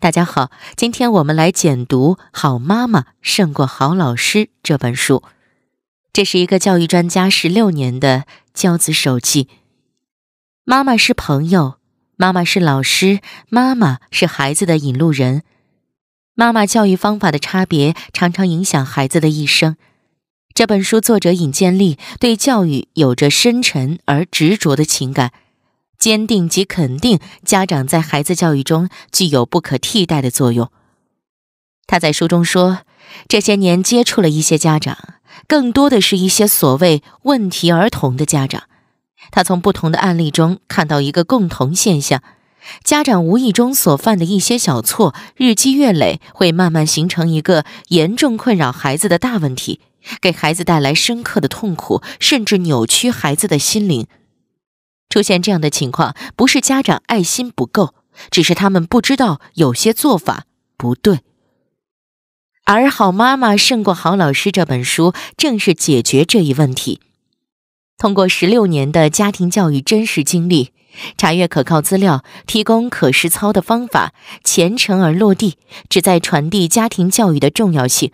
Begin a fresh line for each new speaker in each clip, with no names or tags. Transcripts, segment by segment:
大家好，今天我们来简读《好妈妈胜过好老师》这本书。这是一个教育专家十六年的教子手记。妈妈是朋友，妈妈是老师，妈妈是孩子的引路人。妈妈教育方法的差别，常常影响孩子的一生。这本书作者尹建莉对教育有着深沉而执着的情感。坚定及肯定家长在孩子教育中具有不可替代的作用。他在书中说：“这些年接触了一些家长，更多的是一些所谓问题儿童的家长。他从不同的案例中看到一个共同现象：家长无意中所犯的一些小错，日积月累会慢慢形成一个严重困扰孩子的大问题，给孩子带来深刻的痛苦，甚至扭曲孩子的心灵。”出现这样的情况，不是家长爱心不够，只是他们不知道有些做法不对。而《好妈妈胜过好老师》这本书正是解决这一问题，通过十六年的家庭教育真实经历，查阅可靠资料，提供可实操的方法，虔诚而落地，旨在传递家庭教育的重要性。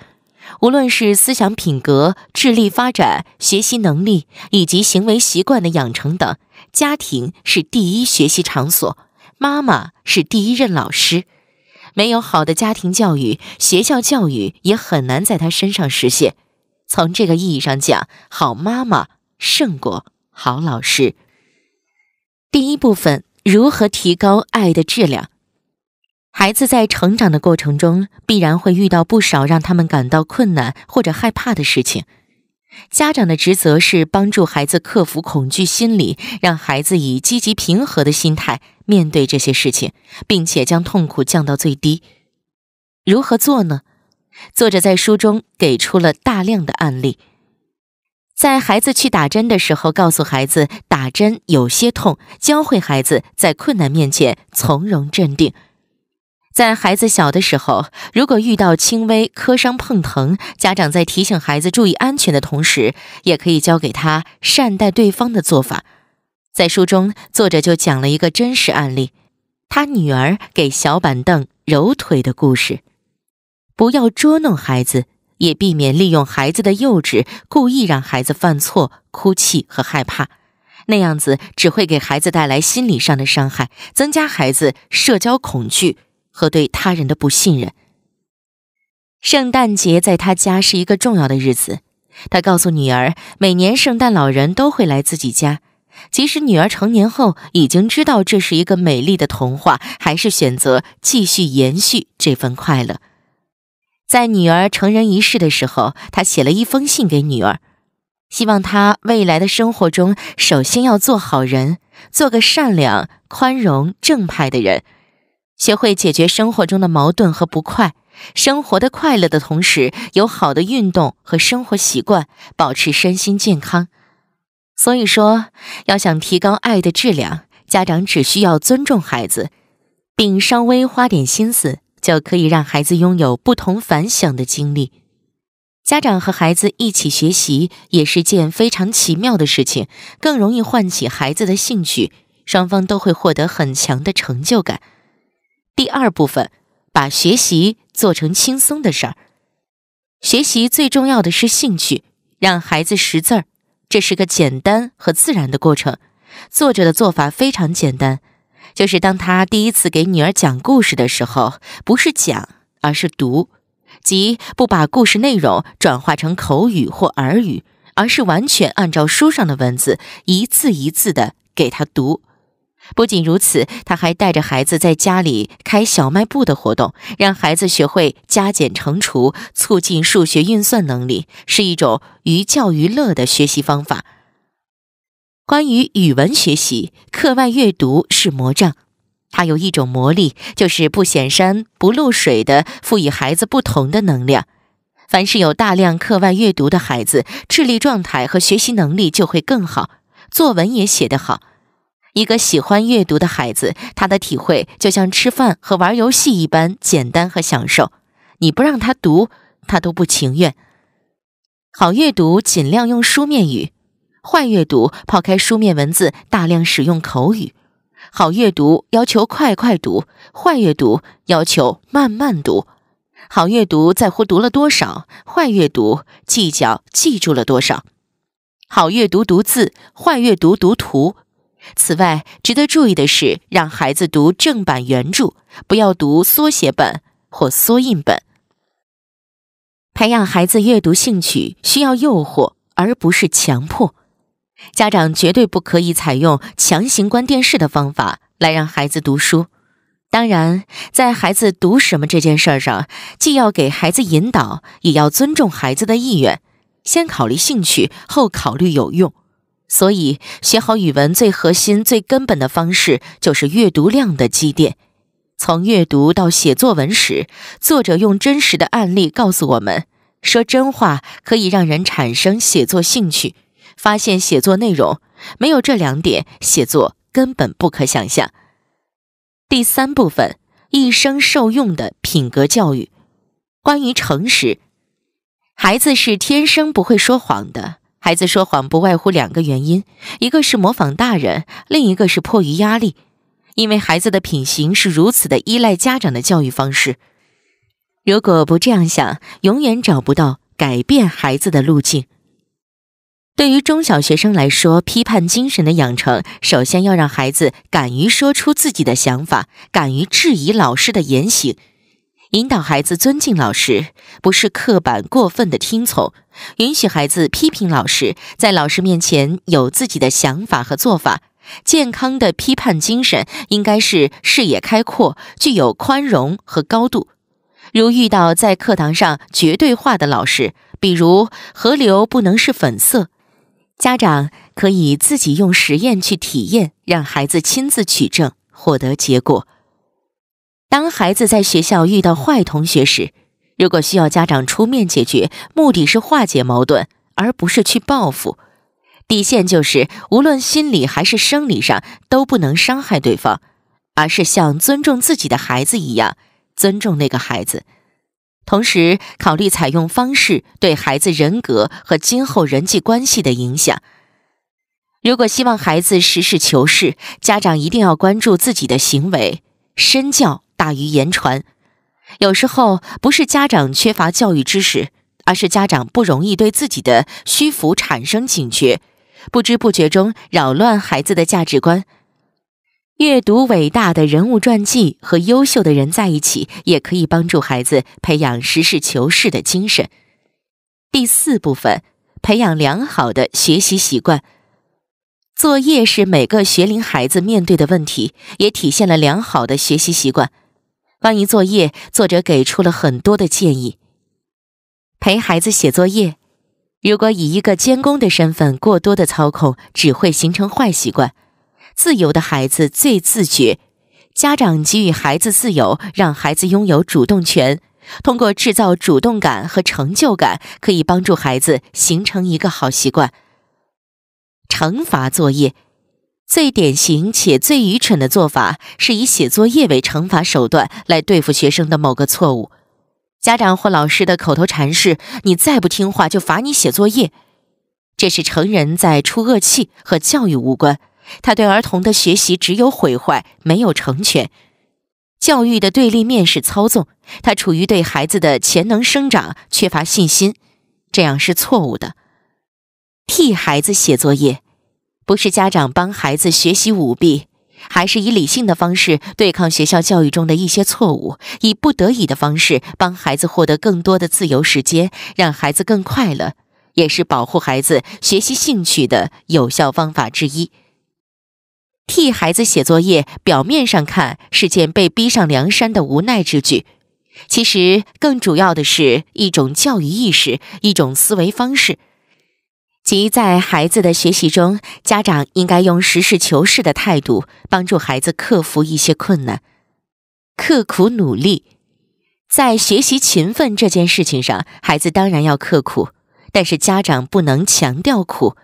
无论是思想品格、智力发展、学习能力以及行为习惯的养成等，家庭是第一学习场所，妈妈是第一任老师。没有好的家庭教育，学校教育也很难在他身上实现。从这个意义上讲，好妈妈胜过好老师。第一部分：如何提高爱的质量？孩子在成长的过程中必然会遇到不少让他们感到困难或者害怕的事情。家长的职责是帮助孩子克服恐惧心理，让孩子以积极平和的心态面对这些事情，并且将痛苦降到最低。如何做呢？作者在书中给出了大量的案例。在孩子去打针的时候，告诉孩子打针有些痛，教会孩子在困难面前从容镇定。在孩子小的时候，如果遇到轻微磕伤碰疼，家长在提醒孩子注意安全的同时，也可以教给他善待对方的做法。在书中，作者就讲了一个真实案例：他女儿给小板凳揉腿的故事。不要捉弄孩子，也避免利用孩子的幼稚，故意让孩子犯错、哭泣和害怕，那样子只会给孩子带来心理上的伤害，增加孩子社交恐惧。和对他人的不信任。圣诞节在他家是一个重要的日子，他告诉女儿，每年圣诞老人都会来自己家。即使女儿成年后已经知道这是一个美丽的童话，还是选择继续延续这份快乐。在女儿成人仪式的时候，他写了一封信给女儿，希望她未来的生活中首先要做好人，做个善良、宽容、正派的人。学会解决生活中的矛盾和不快，生活的快乐的同时，有好的运动和生活习惯，保持身心健康。所以说，要想提高爱的质量，家长只需要尊重孩子，并稍微花点心思，就可以让孩子拥有不同凡响的经历。家长和孩子一起学习也是件非常奇妙的事情，更容易唤起孩子的兴趣，双方都会获得很强的成就感。第二部分，把学习做成轻松的事儿。学习最重要的是兴趣，让孩子识字儿，这是个简单和自然的过程。作者的做法非常简单，就是当他第一次给女儿讲故事的时候，不是讲，而是读，即不把故事内容转化成口语或耳语，而是完全按照书上的文字，一字一字的给他读。不仅如此，他还带着孩子在家里开小卖部的活动，让孩子学会加减乘除，促进数学运算能力，是一种寓教于乐的学习方法。关于语文学习，课外阅读是魔杖，它有一种魔力，就是不显山不露水的赋予孩子不同的能量。凡是有大量课外阅读的孩子，智力状态和学习能力就会更好，作文也写得好。一个喜欢阅读的孩子，他的体会就像吃饭和玩游戏一般简单和享受。你不让他读，他都不情愿。好阅读尽量用书面语，坏阅读抛开书面文字，大量使用口语。好阅读要求快快读，坏阅读要求慢慢读。好阅读在乎读了多少，坏阅读计较记住了多少。好阅读读字，坏阅读读图。此外，值得注意的是，让孩子读正版原著，不要读缩写本或缩印本。培养孩子阅读兴趣需要诱惑，而不是强迫。家长绝对不可以采用强行关电视的方法来让孩子读书。当然，在孩子读什么这件事儿上，既要给孩子引导，也要尊重孩子的意愿，先考虑兴趣，后考虑有用。所以，学好语文最核心、最根本的方式就是阅读量的积淀。从阅读到写作文时，作者用真实的案例告诉我们：说真话可以让人产生写作兴趣，发现写作内容。没有这两点，写作根本不可想象。第三部分，一生受用的品格教育。关于诚实，孩子是天生不会说谎的。孩子说谎不外乎两个原因，一个是模仿大人，另一个是迫于压力。因为孩子的品行是如此的依赖家长的教育方式，如果不这样想，永远找不到改变孩子的路径。对于中小学生来说，批判精神的养成，首先要让孩子敢于说出自己的想法，敢于质疑老师的言行，引导孩子尊敬老师，不是刻板过分的听从。允许孩子批评老师，在老师面前有自己的想法和做法。健康的批判精神应该是视野开阔，具有宽容和高度。如遇到在课堂上绝对化的老师，比如河流不能是粉色，家长可以自己用实验去体验，让孩子亲自取证，获得结果。当孩子在学校遇到坏同学时，如果需要家长出面解决，目的是化解矛盾，而不是去报复。底线就是，无论心理还是生理上，都不能伤害对方，而是像尊重自己的孩子一样尊重那个孩子。同时，考虑采用方式对孩子人格和今后人际关系的影响。如果希望孩子实事求是，家长一定要关注自己的行为，身教大于言传。有时候不是家长缺乏教育知识，而是家长不容易对自己的虚浮产生警觉，不知不觉中扰乱孩子的价值观。阅读伟大的人物传记和优秀的人在一起，也可以帮助孩子培养实事求是的精神。第四部分，培养良好的学习习惯。作业是每个学龄孩子面对的问题，也体现了良好的学习习惯。关于作业，作者给出了很多的建议。陪孩子写作业，如果以一个监工的身份过多的操控，只会形成坏习惯。自由的孩子最自觉，家长给予孩子自由，让孩子拥有主动权。通过制造主动感和成就感，可以帮助孩子形成一个好习惯。惩罚作业。最典型且最愚蠢的做法是以写作业为惩罚手段来对付学生的某个错误，家长或老师的口头禅是“你再不听话就罚你写作业”，这是成人在出恶气，和教育无关。他对儿童的学习只有毁坏，没有成全。教育的对立面是操纵，他处于对孩子的潜能生长缺乏信心，这样是错误的。替孩子写作业。不是家长帮孩子学习舞弊，还是以理性的方式对抗学校教育中的一些错误，以不得已的方式帮孩子获得更多的自由时间，让孩子更快乐，也是保护孩子学习兴趣的有效方法之一。替孩子写作业，表面上看是件被逼上梁山的无奈之举，其实更主要的是一种教育意识，一种思维方式。即在孩子的学习中，家长应该用实事求是的态度帮助孩子克服一些困难，刻苦努力。在学习勤奋这件事情上，孩子当然要刻苦，但是家长不能强调苦。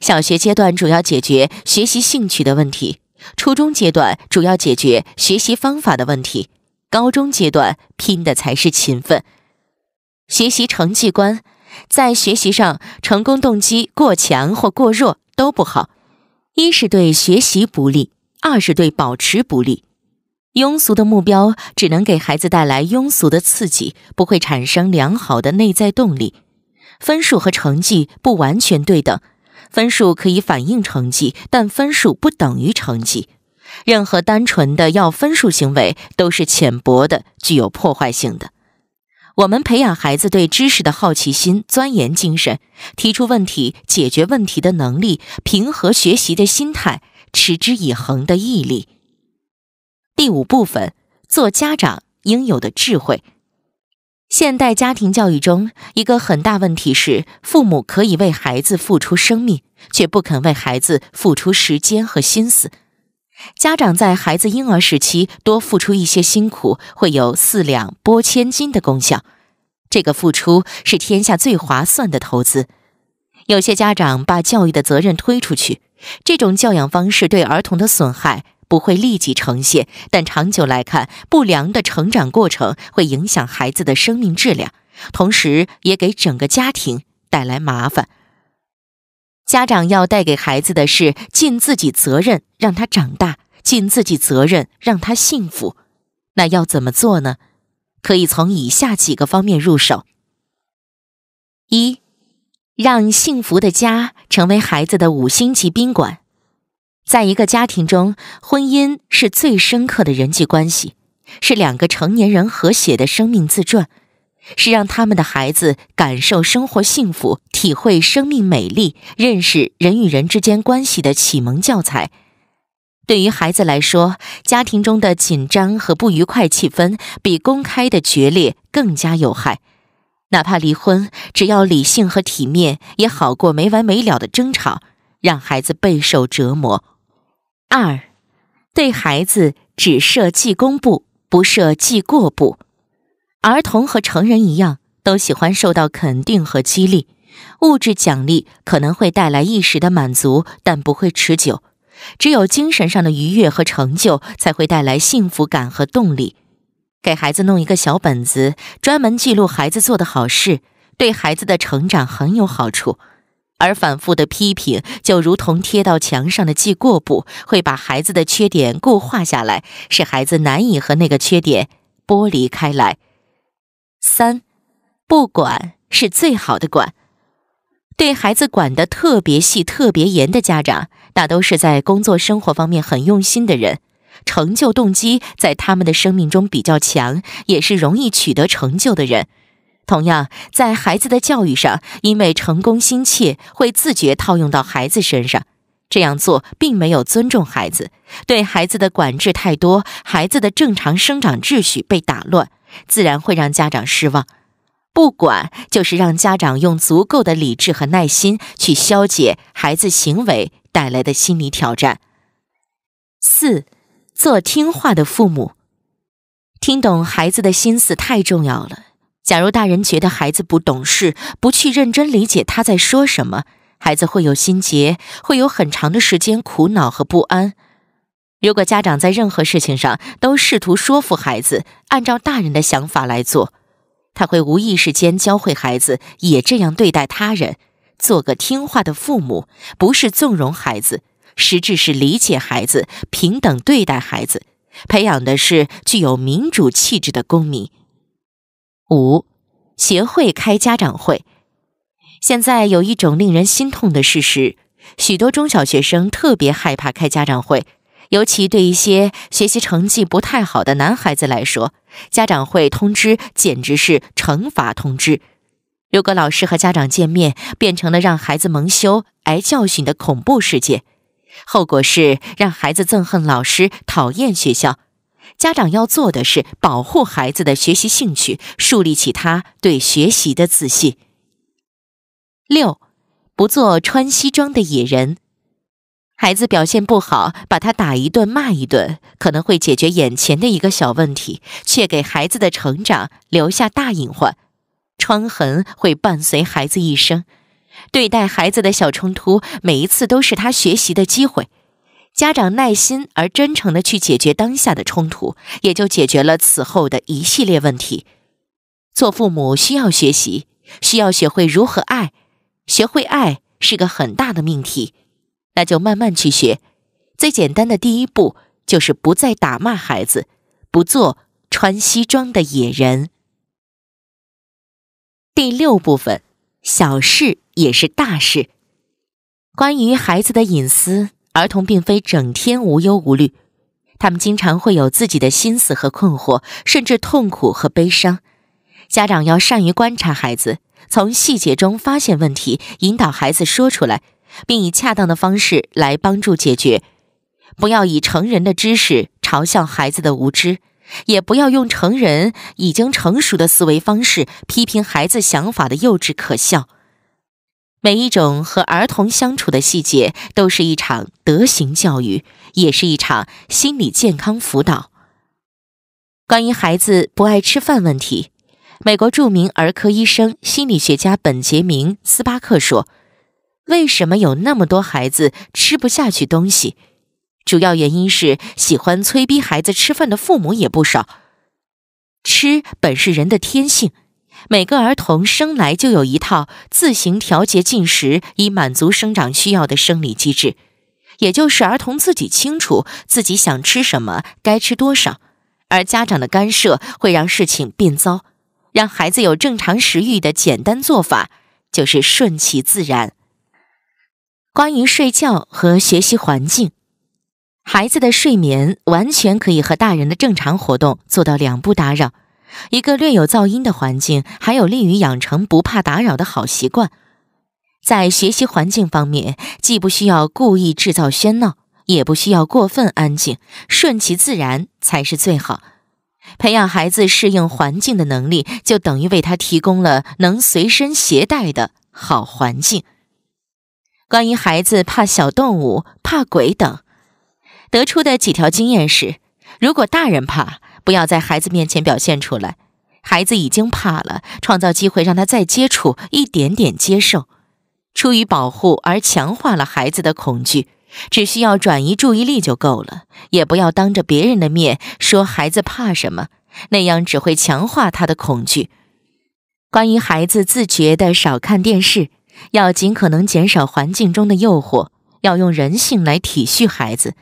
小学阶段主要解决学习兴趣的问题，初中阶段主要解决学习方法的问题，高中阶段拼的才是勤奋。学习成绩观。在学习上，成功动机过强或过弱都不好。一是对学习不利，二是对保持不利。庸俗的目标只能给孩子带来庸俗的刺激，不会产生良好的内在动力。分数和成绩不完全对等，分数可以反映成绩，但分数不等于成绩。任何单纯的要分数行为都是浅薄的，具有破坏性的。我们培养孩子对知识的好奇心、钻研精神，提出问题、解决问题的能力，平和学习的心态，持之以恒的毅力。第五部分，做家长应有的智慧。现代家庭教育中，一个很大问题是，父母可以为孩子付出生命，却不肯为孩子付出时间和心思。家长在孩子婴儿时期多付出一些辛苦，会有四两拨千斤的功效。这个付出是天下最划算的投资。有些家长把教育的责任推出去，这种教养方式对儿童的损害不会立即呈现，但长久来看，不良的成长过程会影响孩子的生命质量，同时也给整个家庭带来麻烦。家长要带给孩子的是尽自己责任让他长大，尽自己责任让他幸福。那要怎么做呢？可以从以下几个方面入手：一，让幸福的家成为孩子的五星级宾馆。在一个家庭中，婚姻是最深刻的人际关系，是两个成年人和谐的生命自传。是让他们的孩子感受生活幸福，体会生命美丽，认识人与人之间关系的启蒙教材。对于孩子来说，家庭中的紧张和不愉快气氛比公开的决裂更加有害。哪怕离婚，只要理性和体面也好过没完没了的争吵，让孩子备受折磨。二，对孩子只设记功簿，不设记过簿。儿童和成人一样，都喜欢受到肯定和激励。物质奖励可能会带来一时的满足，但不会持久。只有精神上的愉悦和成就，才会带来幸福感和动力。给孩子弄一个小本子，专门记录孩子做的好事，对孩子的成长很有好处。而反复的批评，就如同贴到墙上的记过簿，会把孩子的缺点固化下来，使孩子难以和那个缺点剥离开来。三，不管是最好的管，对孩子管得特别细、特别严的家长，大都是在工作、生活方面很用心的人，成就动机在他们的生命中比较强，也是容易取得成就的人。同样，在孩子的教育上，因为成功心切，会自觉套用到孩子身上。这样做并没有尊重孩子，对孩子的管制太多，孩子的正常生长秩序被打乱。自然会让家长失望。不管就是让家长用足够的理智和耐心去消解孩子行为带来的心理挑战。四，做听话的父母，听懂孩子的心思太重要了。假如大人觉得孩子不懂事，不去认真理解他在说什么，孩子会有心结，会有很长的时间苦恼和不安。如果家长在任何事情上都试图说服孩子按照大人的想法来做，他会无意识间教会孩子也这样对待他人。做个听话的父母不是纵容孩子，实质是理解孩子、平等对待孩子，培养的是具有民主气质的公民。五，协会开家长会，现在有一种令人心痛的事实：许多中小学生特别害怕开家长会。尤其对一些学习成绩不太好的男孩子来说，家长会通知简直是惩罚通知。如果老师和家长见面，变成了让孩子蒙羞、挨教训的恐怖事件，后果是让孩子憎恨老师、讨厌学校。家长要做的是保护孩子的学习兴趣，树立起他对学习的自信。六，不做穿西装的野人。孩子表现不好，把他打一顿、骂一顿，可能会解决眼前的一个小问题，却给孩子的成长留下大隐患。创痕会伴随孩子一生。对待孩子的小冲突，每一次都是他学习的机会。家长耐心而真诚地去解决当下的冲突，也就解决了此后的一系列问题。做父母需要学习，需要学会如何爱。学会爱是个很大的命题。那就慢慢去学，最简单的第一步就是不再打骂孩子，不做穿西装的野人。第六部分，小事也是大事。关于孩子的隐私，儿童并非整天无忧无虑，他们经常会有自己的心思和困惑，甚至痛苦和悲伤。家长要善于观察孩子，从细节中发现问题，引导孩子说出来。并以恰当的方式来帮助解决，不要以成人的知识嘲笑孩子的无知，也不要用成人已经成熟的思维方式批评孩子想法的幼稚可笑。每一种和儿童相处的细节，都是一场德行教育，也是一场心理健康辅导。关于孩子不爱吃饭问题，美国著名儿科医生、心理学家本杰明·斯巴克说。为什么有那么多孩子吃不下去东西？主要原因是喜欢催逼孩子吃饭的父母也不少。吃本是人的天性，每个儿童生来就有一套自行调节进食以满足生长需要的生理机制，也就是儿童自己清楚自己想吃什么，该吃多少。而家长的干涉会让事情变糟，让孩子有正常食欲的简单做法就是顺其自然。关于睡觉和学习环境，孩子的睡眠完全可以和大人的正常活动做到两不打扰。一个略有噪音的环境，还有利于养成不怕打扰的好习惯。在学习环境方面，既不需要故意制造喧闹，也不需要过分安静，顺其自然才是最好。培养孩子适应环境的能力，就等于为他提供了能随身携带的好环境。关于孩子怕小动物、怕鬼等，得出的几条经验是：如果大人怕，不要在孩子面前表现出来；孩子已经怕了，创造机会让他再接触一点点接受。出于保护而强化了孩子的恐惧，只需要转移注意力就够了。也不要当着别人的面说孩子怕什么，那样只会强化他的恐惧。关于孩子自觉的少看电视。要尽可能减少环境中的诱惑，要用人性来体恤孩子。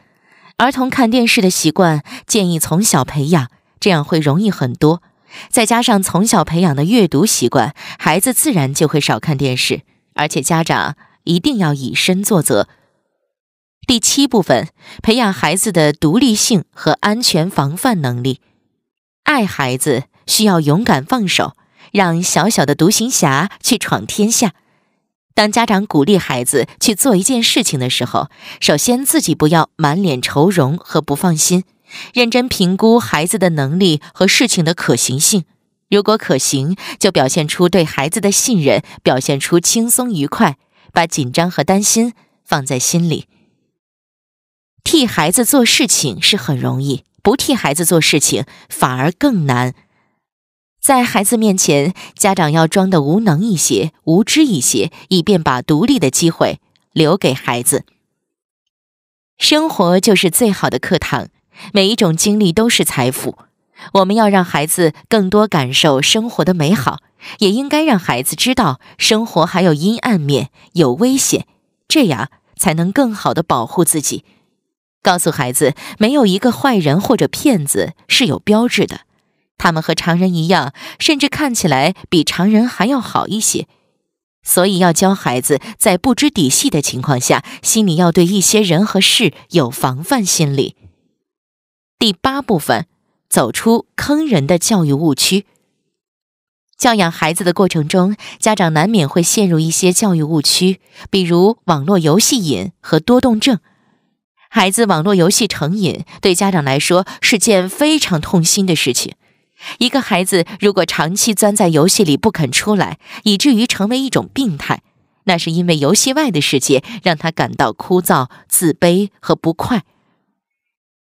儿童看电视的习惯建议从小培养，这样会容易很多。再加上从小培养的阅读习惯，孩子自然就会少看电视。而且家长一定要以身作则。第七部分，培养孩子的独立性和安全防范能力。爱孩子需要勇敢放手，让小小的独行侠去闯天下。当家长鼓励孩子去做一件事情的时候，首先自己不要满脸愁容和不放心，认真评估孩子的能力和事情的可行性。如果可行，就表现出对孩子的信任，表现出轻松愉快，把紧张和担心放在心里。替孩子做事情是很容易，不替孩子做事情反而更难。在孩子面前，家长要装的无能一些、无知一些，以便把独立的机会留给孩子。生活就是最好的课堂，每一种经历都是财富。我们要让孩子更多感受生活的美好，也应该让孩子知道生活还有阴暗面、有危险，这样才能更好的保护自己。告诉孩子，没有一个坏人或者骗子是有标志的。他们和常人一样，甚至看起来比常人还要好一些，所以要教孩子在不知底细的情况下，心里要对一些人和事有防范心理。第八部分，走出坑人的教育误区。教养孩子的过程中，家长难免会陷入一些教育误区，比如网络游戏瘾和多动症。孩子网络游戏成瘾，对家长来说是件非常痛心的事情。一个孩子如果长期钻在游戏里不肯出来，以至于成为一种病态，那是因为游戏外的世界让他感到枯燥、自卑和不快。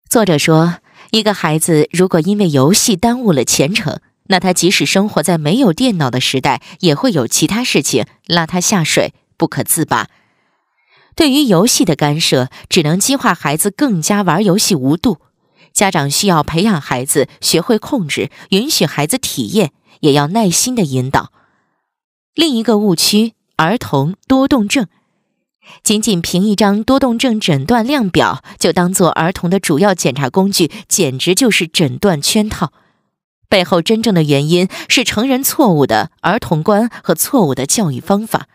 作者说，一个孩子如果因为游戏耽误了前程，那他即使生活在没有电脑的时代，也会有其他事情拉他下水，不可自拔。对于游戏的干涉，只能激化孩子更加玩游戏无度。家长需要培养孩子学会控制，允许孩子体验，也要耐心的引导。另一个误区：儿童多动症，仅仅凭一张多动症诊断量表就当做儿童的主要检查工具，简直就是诊断圈套。背后真正的原因是成人错误的儿童观和错误的教育方法。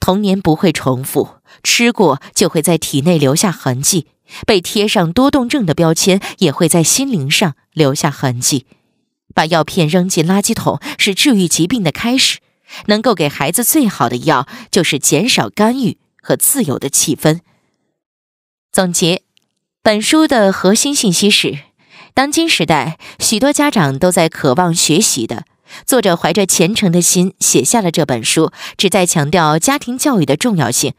童年不会重复，吃过就会在体内留下痕迹。被贴上多动症的标签也会在心灵上留下痕迹。把药片扔进垃圾桶是治愈疾病的开始。能够给孩子最好的药就是减少干预和自由的气氛。总结，本书的核心信息是：当今时代，许多家长都在渴望学习的。作者怀着虔诚的心写下了这本书，旨在强调家庭教育的重要性。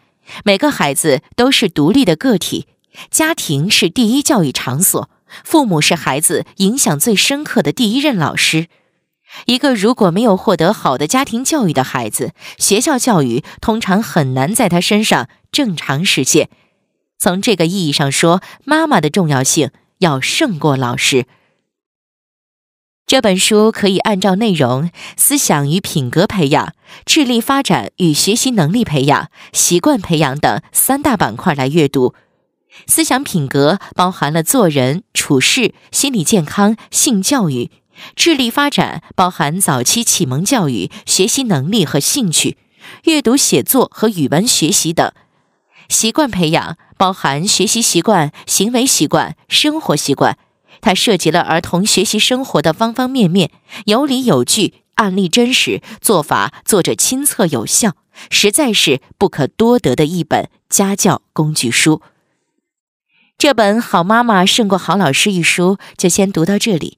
每个孩子都是独立的个体。家庭是第一教育场所，父母是孩子影响最深刻的第一任老师。一个如果没有获得好的家庭教育的孩子，学校教育通常很难在他身上正常实现。从这个意义上说，妈妈的重要性要胜过老师。这本书可以按照内容、思想与品格培养、智力发展与学习能力培养、习惯培养等三大板块来阅读。思想品格包含了做人处事、心理健康、性教育、智力发展，包含早期启蒙教育、学习能力和兴趣、阅读写作和语文学习等；习惯培养包含学习习惯、行为习惯、生活习惯。它涉及了儿童学习生活的方方面面，有理有据，案例真实，做法作者亲测有效，实在是不可多得的一本家教工具书。这本《好妈妈胜过好老师》一书，就先读到这里。